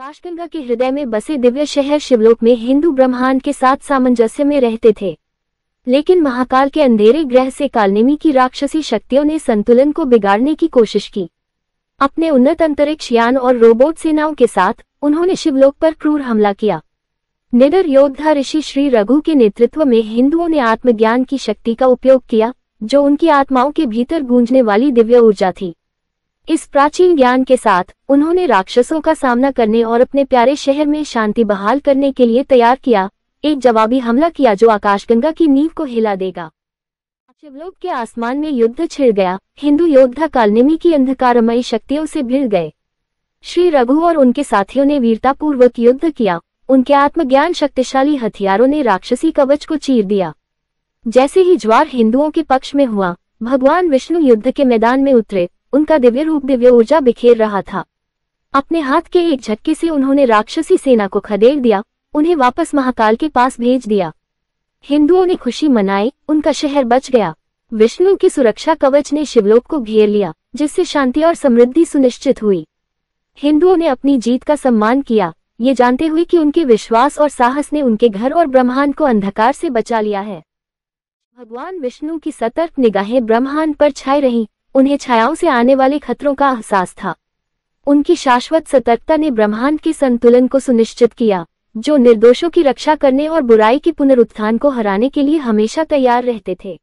आकाशगंगा के हृदय में बसे दिव्य शहर शिवलोक में हिंदू ब्रह्मांड के साथ सामंजस्य में रहते थे लेकिन महाकाल के अंधेरे ग्रह से कालनेमी की राक्षसी शक्तियों ने संतुलन को बिगाड़ने की कोशिश की अपने उन्नत अंतरिक्ष यान और रोबोट सेनाओं के साथ उन्होंने शिवलोक पर क्रूर हमला किया निडर योद्धा ऋषि श्री रघु के नेतृत्व में हिंदुओं ने आत्मज्ञान की शक्ति का उपयोग किया जो उनकी आत्माओं के भीतर गूंजने वाली दिव्य ऊर्जा थी इस प्राचीन ज्ञान के साथ उन्होंने राक्षसों का सामना करने और अपने प्यारे शहर में शांति बहाल करने के लिए तैयार किया एक जवाबी हमला किया जो आकाशगंगा की नींव को हिला देगा शिवलोक के आसमान में युद्ध छिड़ गया हिंदू योद्धा कालनेमी की अंधकारमयी शक्तियों से भिड़ गए श्री रघु और उनके साथियों ने वीरतापूर्वक युद्ध किया उनके आत्मज्ञान शक्तिशाली हथियारों ने राक्षसी कवच को चीर दिया जैसे ही ज्वार हिंदुओं के पक्ष में हुआ भगवान विष्णु युद्ध के मैदान में उतरे उनका दिव्य रूप दिव्य ऊर्जा बिखेर रहा था अपने हाथ के एक झटके से उन्होंने राक्षसी सेना को खदेड़ दिया उन्हें वापस महाकाल के पास भेज दिया हिंदुओं ने खुशी मनाई उनका शहर बच गया विष्णु की सुरक्षा कवच ने शिवलोक को घेर लिया जिससे शांति और समृद्धि सुनिश्चित हुई हिंदुओं ने अपनी जीत का सम्मान किया ये जानते हुए कि उनके विश्वास और साहस ने उनके घर और ब्रह्मांड को अंधकार से बचा लिया है भगवान विष्णु की सतर्क निगाहें ब्रह्मांड पर छाई रहीं उन्हें छायाओं से आने वाले खतरों का एहसास था उनकी शाश्वत सतर्कता ने ब्रह्मांड के संतुलन को सुनिश्चित किया जो निर्दोषों की रक्षा करने और बुराई के पुनरुत्थान को हराने के लिए हमेशा तैयार रहते थे